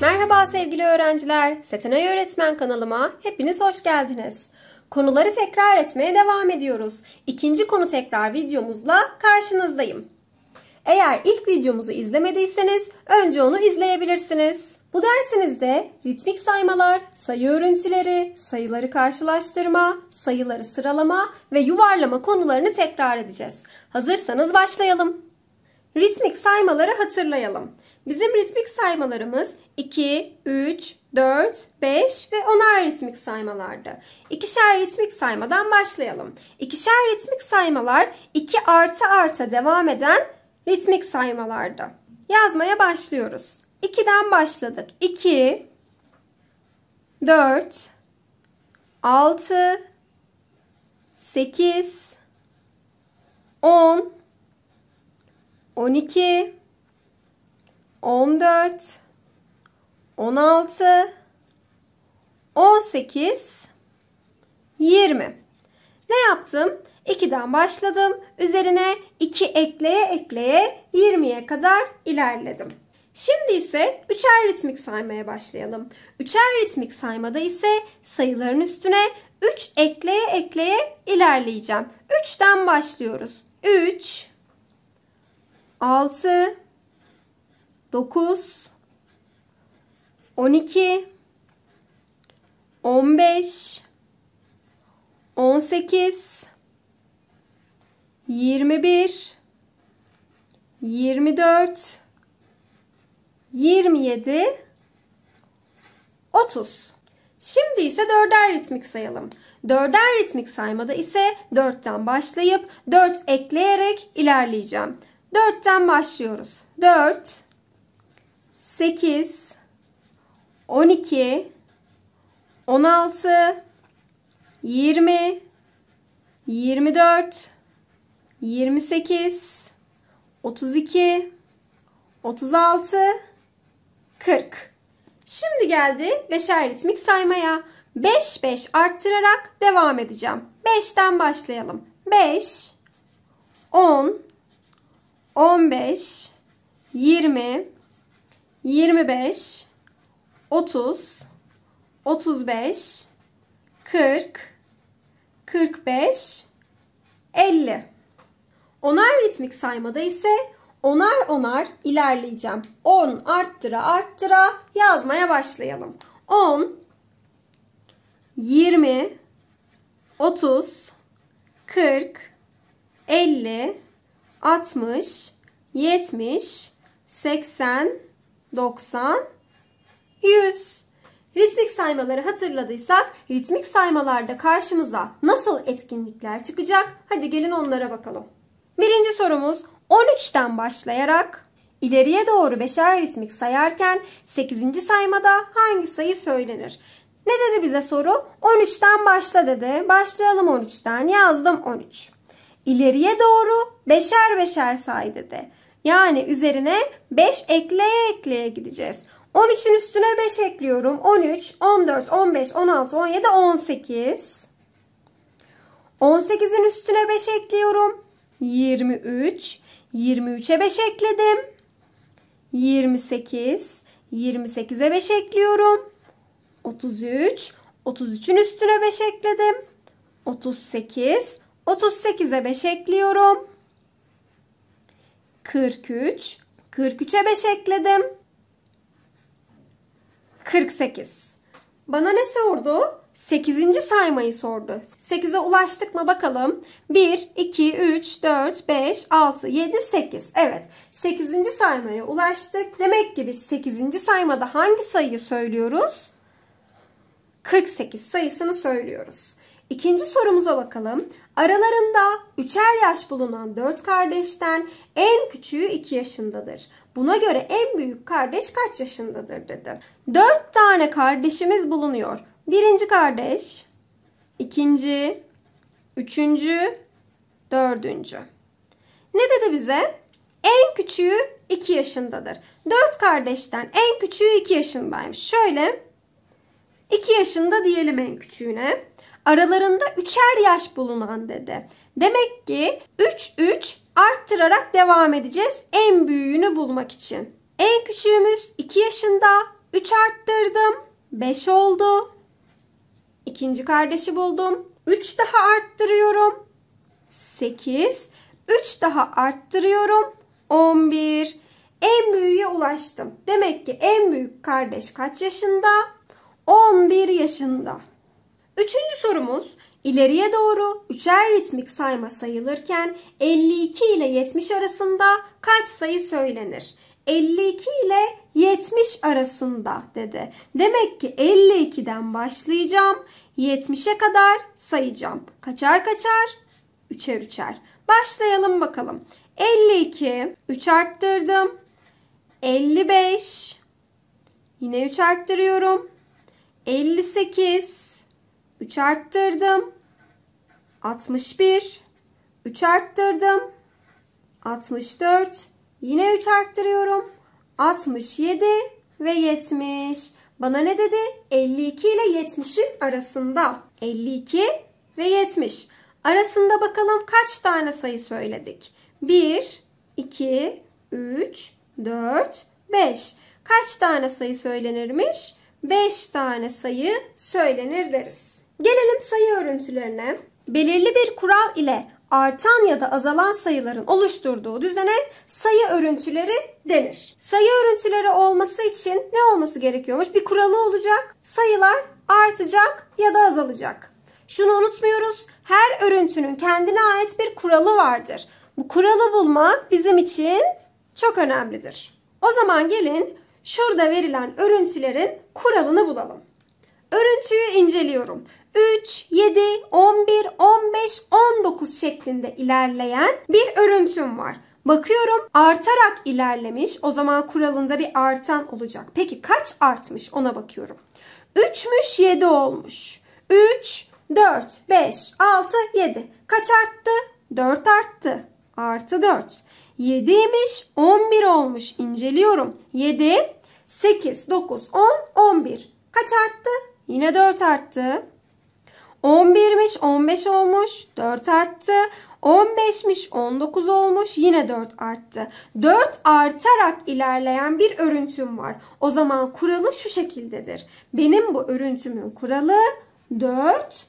Merhaba sevgili öğrenciler. Setenay Öğretmen kanalıma hepiniz hoş geldiniz. Konuları tekrar etmeye devam ediyoruz. İkinci konu tekrar videomuzla karşınızdayım. Eğer ilk videomuzu izlemediyseniz önce onu izleyebilirsiniz. Bu dersinizde ritmik saymalar, sayı örüntüleri, sayıları karşılaştırma, sayıları sıralama ve yuvarlama konularını tekrar edeceğiz. Hazırsanız başlayalım. Ritmik saymaları hatırlayalım. Bizim ritmik saymalarımız 2, 3, 4, 5 ve 10'ar ritmik saymalardı. İkişer ritmik saymadan başlayalım. İkişer ritmik saymalar 2 artı arta devam eden ritmik saymalardı. Yazmaya başlıyoruz. 2'den başladık. 2, 4, 6, 8, 10, 12, 14 16 18 20 Ne yaptım? 2'den başladım. Üzerine 2 ekleye ekleye 20'ye kadar ilerledim. Şimdi ise üçer ritmik saymaya başlayalım. Üçer ritmik saymada ise sayıların üstüne 3 ekleye ekleye ilerleyeceğim. 3'ten başlıyoruz. 3 6 9 12 15 18 21 24 27 30 Şimdi ise dörder ritmik sayalım. Dörder ritmik saymada ise dörtten başlayıp dört ekleyerek ilerleyeceğim. Dörtten başlıyoruz. Dört 8 12 16 20 24 28 32 36 40 Şimdi geldi beşer ritmik saymaya. 5 5 arttırarak devam edeceğim. 5'ten başlayalım. 5 10 15 20 25, 30, 35, 40, 45, 50. Onar ritmik saymada ise onar onar ilerleyeceğim. 10 arttıra arttıra yazmaya başlayalım. 10, 20, 30, 40, 50, 60, 70, 80, 90, 100. Ritmik saymaları hatırladıysak ritmik saymalarda karşımıza nasıl etkinlikler çıkacak? Hadi gelin onlara bakalım. Birinci sorumuz 13'ten başlayarak ileriye doğru beşer ritmik sayarken 8. saymada hangi sayı söylenir? Ne dedi bize soru? 13'ten başla dedi. Başlayalım 13'ten. Yazdım 13. İleriye doğru beşer beşer say dedi. Yani üzerine 5 ekleye ekleye gideceğiz. 13'ün üstüne 5 ekliyorum. 13, 14, 15, 16, 17, 18. 18'in üstüne 5 ekliyorum. 23. 23'e 5 ekledim. 28. 28'e 5 ekliyorum. 33. 33'ün üstüne 5 ekledim. 38. 38'e 5 ekliyorum. 43. 43'e 5 ekledim. 48. Bana ne sordu? 8. saymayı sordu. 8'e ulaştık mı bakalım. 1, 2, 3, 4, 5, 6, 7, 8. Evet 8. saymaya ulaştık. Demek ki biz 8. saymada hangi sayıyı söylüyoruz? 48 sayısını söylüyoruz. İkinci sorumuza bakalım. Aralarında üçer yaş bulunan dört kardeşten en küçüğü iki yaşındadır. Buna göre en büyük kardeş kaç yaşındadır dedi. Dört tane kardeşimiz bulunuyor. Birinci kardeş, ikinci, üçüncü, dördüncü. Ne dedi bize? En küçüğü 2 yaşındadır. 4 kardeşten en küçüğü 2 yaşındaymış. Şöyle 2 yaşında diyelim en küçüğüne aralarında üçer yaş bulunan dedi. Demek ki 3 3 arttırarak devam edeceğiz en büyüğünü bulmak için. En küçüğümüz 2 yaşında 3 arttırdım 5 oldu. İkinci kardeşi buldum. 3 daha arttırıyorum. 8. 3 daha arttırıyorum. 11. En büyüğe ulaştım. Demek ki en büyük kardeş kaç yaşında? 11 yaşında. Üçüncü sorumuz ileriye doğru üçer ritmik sayma sayılırken 52 ile 70 arasında kaç sayı söylenir? 52 ile 70 arasında dedi. Demek ki 52'den başlayacağım. 70'e kadar sayacağım. Kaçar kaçar? Üçer üçer. Başlayalım bakalım. 52, 3 arttırdım. 55, yine 3 arttırıyorum. 58, 3 arttırdım. 61. 3 arttırdım. 64. Yine 3 arttırıyorum. 67 ve 70. Bana ne dedi? 52 ile 70'in arasında. 52 ve 70. Arasında bakalım kaç tane sayı söyledik? 1, 2, 3, 4, 5. Kaç tane sayı söylenirmiş? 5 tane sayı söylenir deriz. Gelelim sayı örüntülerine. Belirli bir kural ile artan ya da azalan sayıların oluşturduğu düzene sayı örüntüleri denir. Sayı örüntüleri olması için ne olması gerekiyormuş? Bir kuralı olacak. Sayılar artacak ya da azalacak. Şunu unutmuyoruz. Her örüntünün kendine ait bir kuralı vardır. Bu kuralı bulmak bizim için çok önemlidir. O zaman gelin şurada verilen örüntülerin kuralını bulalım. Örüntüyü inceliyorum. 3, 7, 11, 15, 19 şeklinde ilerleyen bir örüntüm var. Bakıyorum artarak ilerlemiş. O zaman kuralında bir artan olacak. Peki kaç artmış ona bakıyorum. 3'müş 7 olmuş. 3, 4, 5, 6, 7. Kaç arttı? 4 arttı. Artı 4. 7'ymiş 11 olmuş. İnceliyorum. 7, 8, 9, 10, 11. Kaç arttı? Yine 4 arttı. 11'miş 15 olmuş 4 arttı. 15'miş 19 olmuş yine 4 arttı. 4 artarak ilerleyen bir örüntüm var. O zaman kuralı şu şekildedir. Benim bu örüntümün kuralı 4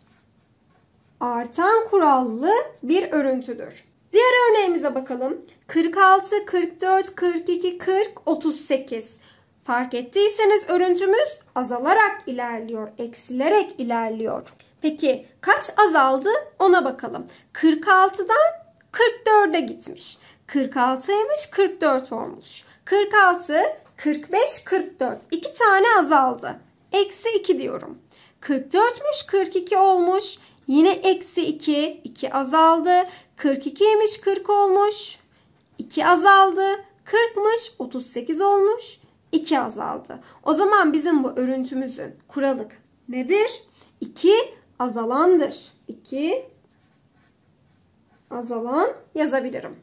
artan kurallı bir örüntüdür. Diğer örneğimize bakalım. 46, 44, 42, 40, 38. Fark ettiyseniz örüntümüz azalarak ilerliyor, eksilerek ilerliyor. Peki kaç azaldı ona bakalım. 46'dan 44'e gitmiş. 46'ymış 44 olmuş. 46, 45, 44. 2 tane azaldı. Eksi 2 diyorum. 44'müş 42 olmuş. Yine eksi 2. 2 azaldı. 42'ymiş 40 olmuş. 2 azaldı. 40'mış 38 olmuş. 2 azaldı. O zaman bizim bu örüntümüzün kuralık nedir? 2 azalandır. 2 azalan yazabilirim.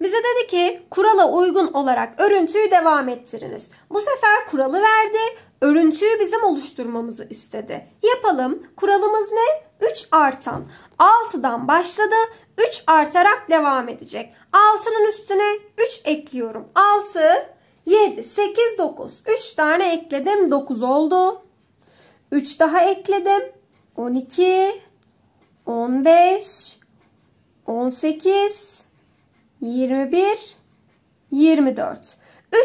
Bize dedi ki kurala uygun olarak örüntüyü devam ettiriniz. Bu sefer kuralı verdi. Örüntüyü bizim oluşturmamızı istedi. Yapalım. Kuralımız ne? 3 artan. 6'dan başladı. 3 artarak devam edecek. 6'nın üstüne 3 ekliyorum. 6 7, 8, 9. 3 tane ekledim. 9 oldu. 3 daha ekledim. 12, 15, 18, 21, 24.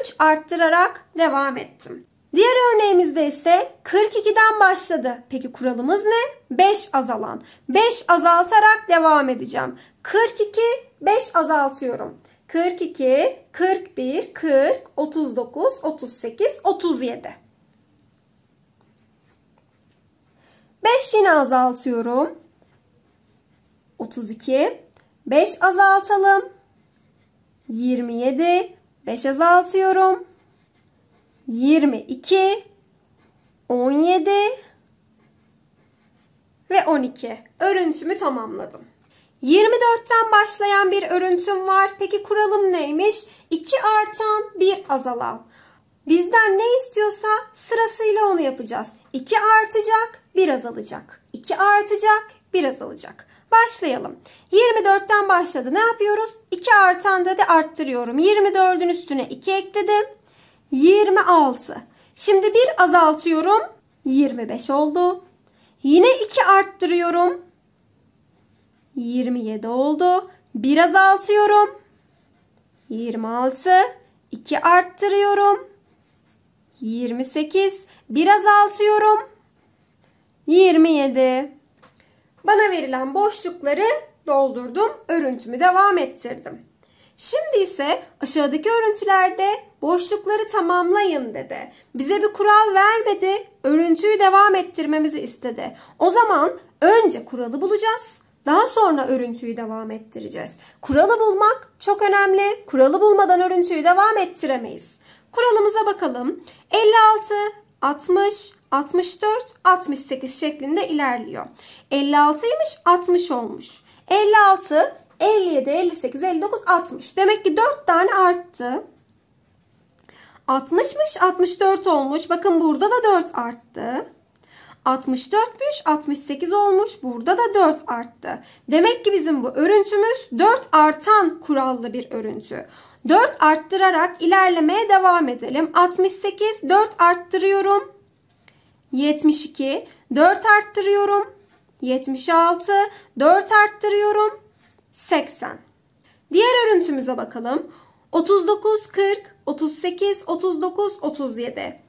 3 arttırarak devam ettim. Diğer örneğimizde ise 42'den başladı. Peki kuralımız ne? 5 azalan. 5 azaltarak devam edeceğim. 42, 5 azaltıyorum. 42, 41, 40, 39, 38, 37. 5 yine azaltıyorum. 32, 5 azaltalım. 27, 5 azaltıyorum. 22, 17 ve 12. Örüntümü tamamladım. 24'ten başlayan bir örüntüm var. Peki kuralım neymiş? 2 artan 1 azalan. Bizden ne istiyorsa sırasıyla onu yapacağız. 2 artacak 1 azalacak. 2 artacak 1 azalacak. Başlayalım. 24'ten başladı. Ne yapıyoruz? 2 artan dedi arttırıyorum. 24'ün üstüne 2 ekledim. 26. Şimdi 1 azaltıyorum. 25 oldu. Yine 2 arttırıyorum. 27 oldu. Bir azaltıyorum. 26. 2 arttırıyorum. 28. Bir azaltıyorum. 27. Bana verilen boşlukları doldurdum. Örüntümü devam ettirdim. Şimdi ise aşağıdaki örüntülerde boşlukları tamamlayın dedi. Bize bir kural vermedi. Örüntüyü devam ettirmemizi istedi. O zaman önce kuralı bulacağız. Daha sonra örüntüyü devam ettireceğiz. Kuralı bulmak çok önemli. Kuralı bulmadan örüntüyü devam ettiremeyiz. Kuralımıza bakalım. 56, 60, 64, 68 şeklinde ilerliyor. 56'ymış 60 olmuş. 56, 57, 58, 59, 60. Demek ki 4 tane arttı. 60'mış 64 olmuş. Bakın burada da 4 arttı. 64'müş 68 olmuş. Burada da 4 arttı. Demek ki bizim bu örüntümüz 4 artan kurallı bir örüntü. 4 arttırarak ilerlemeye devam edelim. 68 4 arttırıyorum. 72 4 arttırıyorum. 76 4 arttırıyorum. 80. Diğer örüntümüze bakalım. 39 40 38 39 37.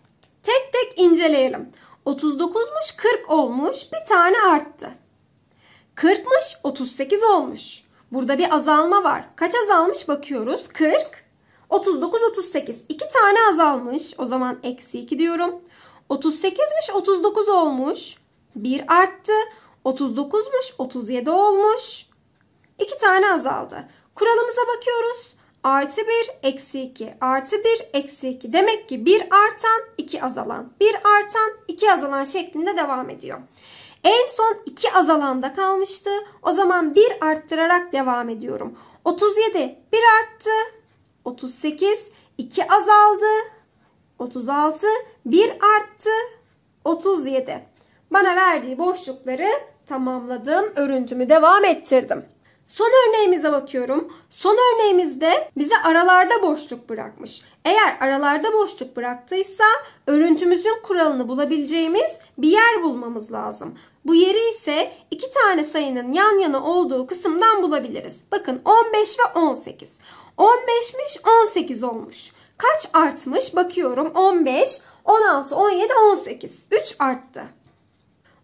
Tek tek inceleyelim. 39'muş 40 olmuş bir tane arttı. 40'mış 38 olmuş. Burada bir azalma var. Kaç azalmış bakıyoruz? 40, 39, 38. 2 tane azalmış. O zaman eksi 2 diyorum. 38'miş 39 olmuş. 1 arttı. 39'muş 37 olmuş. 2 tane azaldı. Kuralımıza bakıyoruz. Artı 1, eksi 2. Artı 1, eksi 2. Demek ki 1 artan, 2 azalan. 1 artan, 2 azalan şeklinde devam ediyor. En son 2 azalanda kalmıştı. O zaman 1 arttırarak devam ediyorum. 37, 1 arttı. 38, 2 azaldı. 36, 1 arttı. 37. Bana verdiği boşlukları tamamladım. Örüntümü devam ettirdim. Son örneğimize bakıyorum. Son örneğimizde bize aralarda boşluk bırakmış. Eğer aralarda boşluk bıraktıysa örüntümüzün kuralını bulabileceğimiz bir yer bulmamız lazım. Bu yeri ise iki tane sayının yan yana olduğu kısımdan bulabiliriz. Bakın 15 ve 18. 15'miş 18 olmuş. Kaç artmış? Bakıyorum 15, 16, 17, 18. 3 arttı.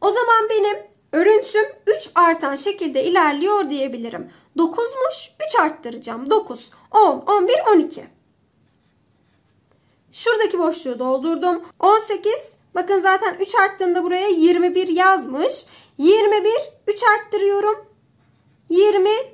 O zaman benim örüntüm 3 artan şekilde ilerliyor diyebilirim. 9'muş 3 arttıracağım. 9, 10, 11, 12. Şuradaki boşluğu doldurdum. 18 bakın zaten 3 arttığında buraya 21 yazmış. 21 3 arttırıyorum. 24.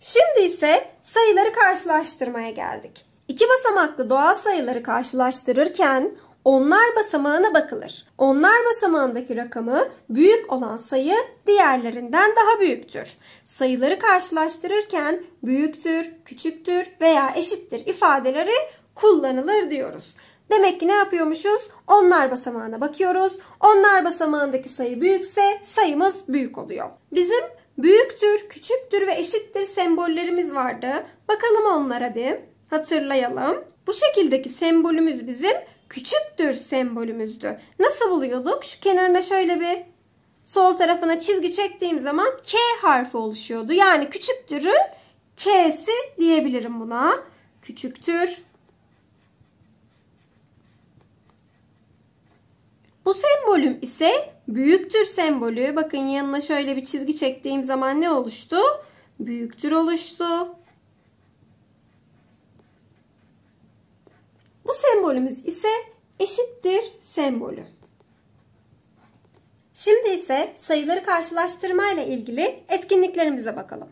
Şimdi ise sayıları karşılaştırmaya geldik. İki basamaklı doğal sayıları karşılaştırırken onlar basamağına bakılır. Onlar basamağındaki rakamı büyük olan sayı diğerlerinden daha büyüktür. Sayıları karşılaştırırken büyüktür, küçüktür veya eşittir ifadeleri kullanılır diyoruz. Demek ki ne yapıyormuşuz? Onlar basamağına bakıyoruz. Onlar basamağındaki sayı büyükse sayımız büyük oluyor. Bizim büyüktür, küçüktür ve eşittir sembollerimiz vardı. Bakalım onlara bir hatırlayalım. Bu şekildeki sembolümüz bizim küçüktür sembolümüzdü. Nasıl buluyorduk? Şu kenarına şöyle bir sol tarafına çizgi çektiğim zaman K harfi oluşuyordu. Yani küçüktürün K'si diyebilirim buna. Küçüktür. Bu sembolüm ise büyüktür sembolü. Bakın yanına şöyle bir çizgi çektiğim zaman ne oluştu? Büyüktür oluştu. sembolümüz ise eşittir sembolü. Şimdi ise sayıları karşılaştırma ile ilgili etkinliklerimize bakalım.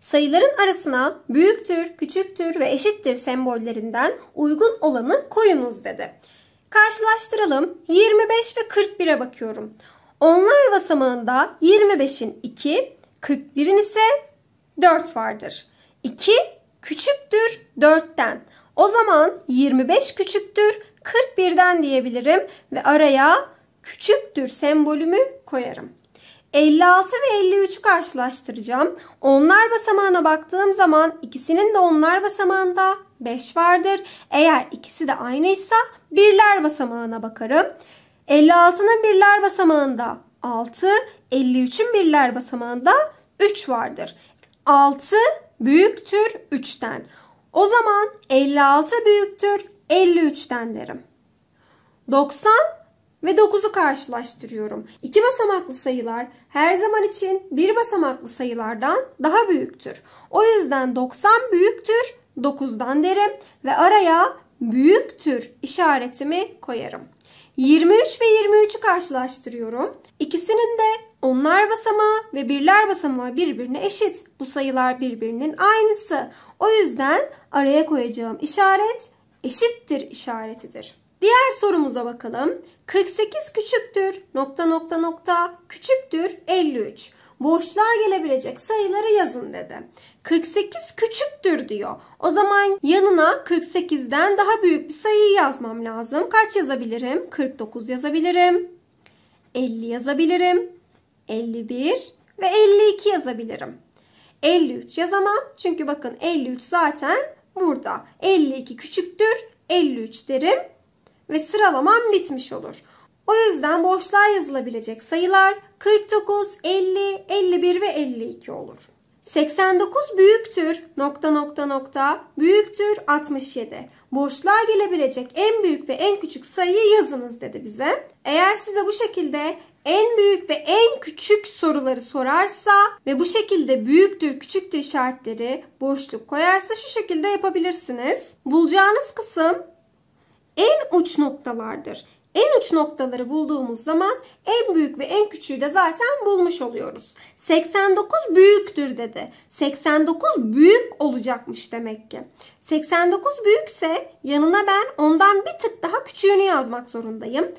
Sayıların arasına büyüktür, küçüktür ve eşittir sembollerinden uygun olanı koyunuz dedi. Karşılaştıralım. 25 ve 41'e bakıyorum. Onlar basamağında 25'in 2, 41'in ise 4 vardır. 2 küçüktür 4'ten. O zaman 25 küçüktür 41'den diyebilirim ve araya küçüktür sembolümü koyarım. 56 ve 53'ü karşılaştıracağım. Onlar basamağına baktığım zaman ikisinin de onlar basamağında 5 vardır. Eğer ikisi de aynıysa birler basamağına bakarım. 56'nın birler basamağında 6, 53'ün birler basamağında 3 vardır. 6 büyüktür 3'ten. O zaman 56 büyüktür 53'ten derim. 90 ve 9'u karşılaştırıyorum. İki basamaklı sayılar her zaman için bir basamaklı sayılardan daha büyüktür. O yüzden 90 büyüktür 9'dan derim ve araya büyüktür işaretimi koyarım. 23 ve 23'ü karşılaştırıyorum. İkisinin de onlar basamağı ve birler basamağı birbirine eşit. Bu sayılar birbirinin aynısı. O yüzden araya koyacağım işaret eşittir işaretidir. Diğer sorumuza bakalım. 48 küçüktür nokta nokta nokta küçüktür 53. Boşluğa gelebilecek sayıları yazın dedi. 48 küçüktür diyor. O zaman yanına 48'den daha büyük bir sayıyı yazmam lazım. Kaç yazabilirim? 49 yazabilirim. 50 yazabilirim. 51 ve 52 yazabilirim. 53 yazamam. Çünkü bakın 53 zaten burada. 52 küçüktür. 53 derim. Ve sıralamam bitmiş olur. O yüzden boşluğa yazılabilecek sayılar 49, 50, 51 ve 52 olur. 89 büyüktür nokta nokta nokta büyüktür 67. Boşluğa gelebilecek en büyük ve en küçük sayıyı yazınız dedi bize. Eğer size bu şekilde en büyük ve en küçük soruları sorarsa ve bu şekilde büyüktür küçüktür işaretleri boşluk koyarsa şu şekilde yapabilirsiniz. Bulacağınız kısım en uç noktalardır. En uç noktaları bulduğumuz zaman en büyük ve en küçüğü de zaten bulmuş oluyoruz. 89 büyüktür dedi. 89 büyük olacakmış demek ki. 89 büyükse yanına ben ondan bir tık daha küçüğünü yazmak zorundayım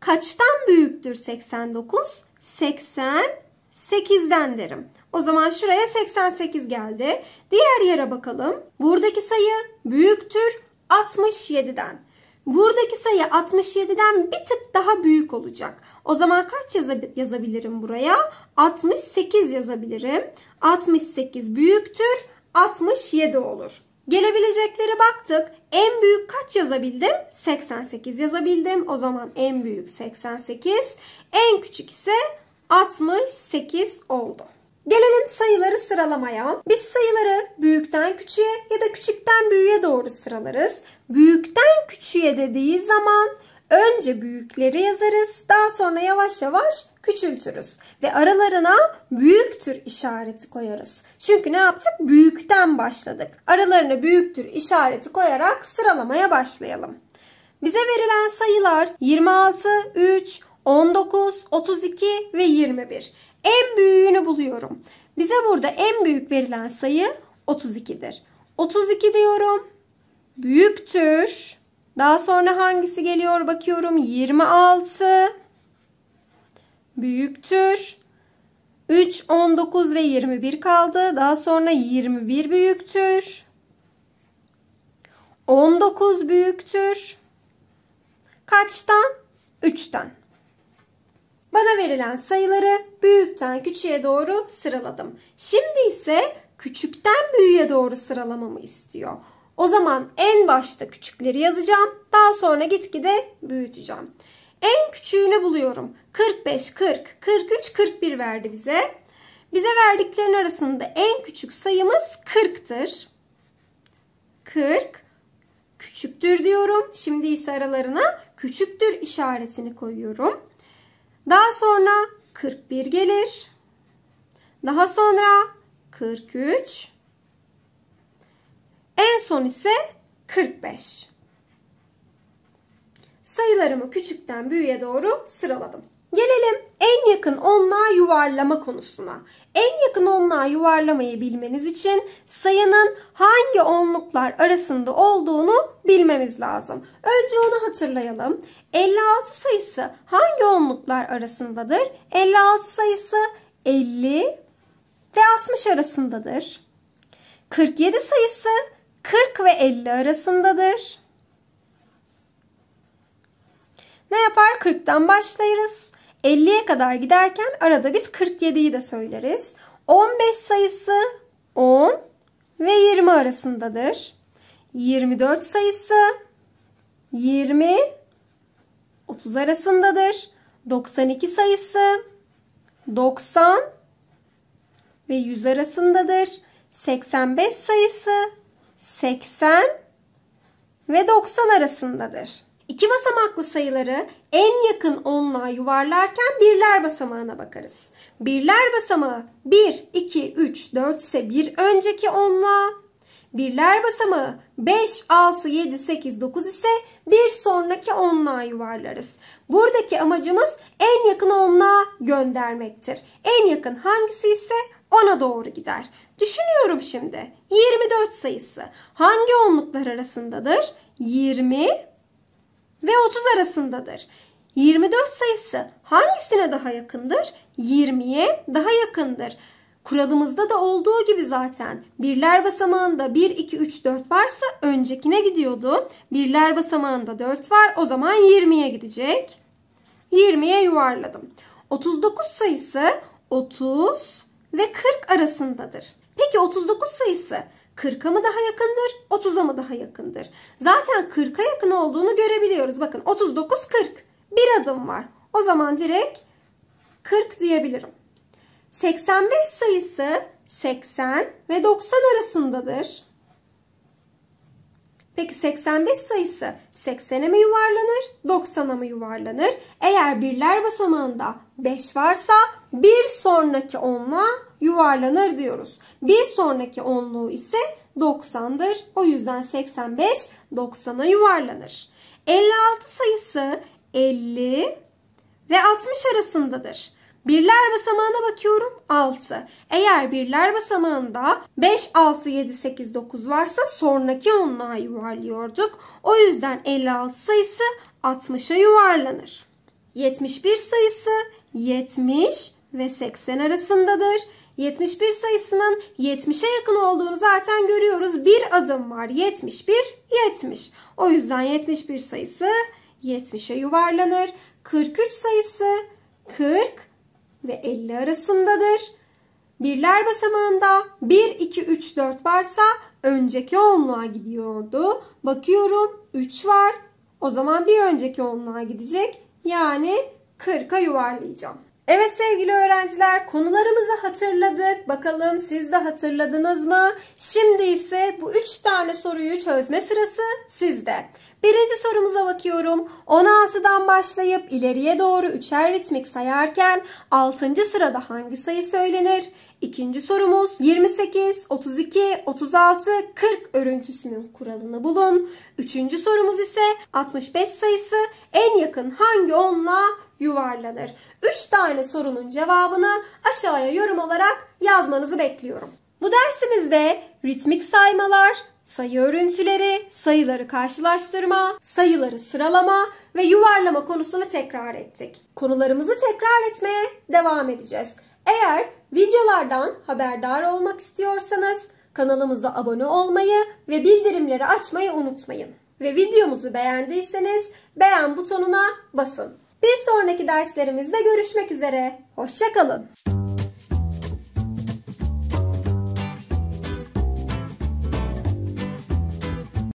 kaçtan büyüktür 89? 88'den derim. O zaman şuraya 88 geldi. Diğer yere bakalım. Buradaki sayı büyüktür 67'den. Buradaki sayı 67'den bir tık daha büyük olacak. O zaman kaç yazabilirim buraya? 68 yazabilirim. 68 büyüktür 67 olur. Gelebilecekleri baktık. En büyük kaç yazabildim? 88 yazabildim. O zaman en büyük 88. En küçük ise 68 oldu. Gelelim sayıları sıralamaya. Biz sayıları büyükten küçüğe ya da küçükten büyüğe doğru sıralarız. Büyükten küçüğe dediği zaman önce büyükleri yazarız. Daha sonra yavaş yavaş küçültürüz ve aralarına büyüktür işareti koyarız. Çünkü ne yaptık? Büyükten başladık. Aralarına büyüktür işareti koyarak sıralamaya başlayalım. Bize verilen sayılar 26, 3, 19, 32 ve 21. En büyüğünü buluyorum. Bize burada en büyük verilen sayı 32'dir. 32 diyorum. Büyüktür. Daha sonra hangisi geliyor bakıyorum. 26 büyüktür. 3, 19 ve 21 kaldı. Daha sonra 21 büyüktür. 19 büyüktür. Kaçtan? 3'ten. Bana verilen sayıları büyükten küçüğe doğru sıraladım. Şimdi ise küçükten büyüğe doğru sıralamamı istiyor. O zaman en başta küçükleri yazacağım. Daha sonra gitgide büyüteceğim. En küçüğünü buluyorum. 45, 40, 43, 41 verdi bize. Bize verdiklerin arasında en küçük sayımız 40'tır. 40 küçüktür diyorum. Şimdi ise aralarına küçüktür işaretini koyuyorum. Daha sonra 41 gelir. Daha sonra 43. En son ise 45 sayılarımı küçükten büyüğe doğru sıraladım. Gelelim en yakın onluğa yuvarlama konusuna. En yakın onluğa yuvarlamayı bilmeniz için sayının hangi onluklar arasında olduğunu bilmemiz lazım. Önce onu hatırlayalım. 56 sayısı hangi onluklar arasındadır? 56 sayısı 50 ve 60 arasındadır. 47 sayısı 40 ve 50 arasındadır. Ne yapar? 40'tan başlayırız, 50'ye kadar giderken arada biz 47'yi de söyleriz. 15 sayısı 10 ve 20 arasındadır. 24 sayısı 20 30 arasındadır. 92 sayısı 90 ve 100 arasındadır. 85 sayısı 80 ve 90 arasındadır. İki basamaklı sayıları en yakın onla yuvarlarken birler basamağına bakarız. Birler basamağı 1, 2, 3, 4 ise bir önceki onla, Birler basamağı 5, 6, 7, 8, 9 ise bir sonraki onla yuvarlarız. Buradaki amacımız en yakın onla göndermektir. En yakın hangisi ise ona doğru gider. Düşünüyorum şimdi. 24 sayısı hangi onluklar arasındadır? 20 ve 30 arasındadır. 24 sayısı hangisine daha yakındır? 20'ye daha yakındır. Kuralımızda da olduğu gibi zaten birler basamağında 1, 2, 3, 4 varsa öncekine gidiyordu. Birler basamağında 4 var o zaman 20'ye gidecek. 20'ye yuvarladım. 39 sayısı 30 ve 40 arasındadır. Peki 39 sayısı 40'a mı daha yakındır, 30'a mı daha yakındır? Zaten 40'a yakın olduğunu görebiliyoruz. Bakın 39 40. Bir adım var. O zaman direkt 40 diyebilirim. 85 sayısı 80 ve 90 arasındadır. Peki 85 sayısı 80'e mi yuvarlanır, 90'a mı yuvarlanır? Eğer birler basamağında 5 varsa bir sonraki onla yuvarlanır diyoruz. Bir sonraki onluğu ise 90'dır. O yüzden 85 90'a yuvarlanır. 56 sayısı 50 ve 60 arasındadır. Birler basamağına bakıyorum 6. Eğer birler basamağında 5, 6, 7, 8, 9 varsa sonraki onluğa yuvarlıyorduk. O yüzden 56 sayısı 60'a yuvarlanır. 71 sayısı 70 ve 80 arasındadır. 71 sayısının 70'e yakın olduğunu zaten görüyoruz. Bir adım var. 71, 70. O yüzden 71 sayısı 70'e yuvarlanır. 43 sayısı 40 ve 50 arasındadır. Birler basamağında 1, 2, 3, 4 varsa önceki onluğa gidiyordu. Bakıyorum 3 var. O zaman bir önceki onluğa gidecek. Yani 40'a yuvarlayacağım. Evet sevgili öğrenciler konularımızı hatırladık. Bakalım siz de hatırladınız mı? Şimdi ise bu 3 tane soruyu çözme sırası sizde. Birinci sorumuza bakıyorum. 16'dan başlayıp ileriye doğru üçer ritmik sayarken 6. sırada hangi sayı söylenir? İkinci sorumuz 28, 32, 36, 40 örüntüsünün kuralını bulun. Üçüncü sorumuz ise 65 sayısı en yakın hangi onla yuvarlanır? Üç tane sorunun cevabını aşağıya yorum olarak yazmanızı bekliyorum. Bu dersimizde ritmik saymalar, sayı örüntüleri, sayıları karşılaştırma, sayıları sıralama ve yuvarlama konusunu tekrar ettik. Konularımızı tekrar etmeye devam edeceğiz. Eğer videolardan haberdar olmak istiyorsanız kanalımıza abone olmayı ve bildirimleri açmayı unutmayın. Ve videomuzu beğendiyseniz beğen butonuna basın. Bir sonraki derslerimizde görüşmek üzere. Hoşçakalın.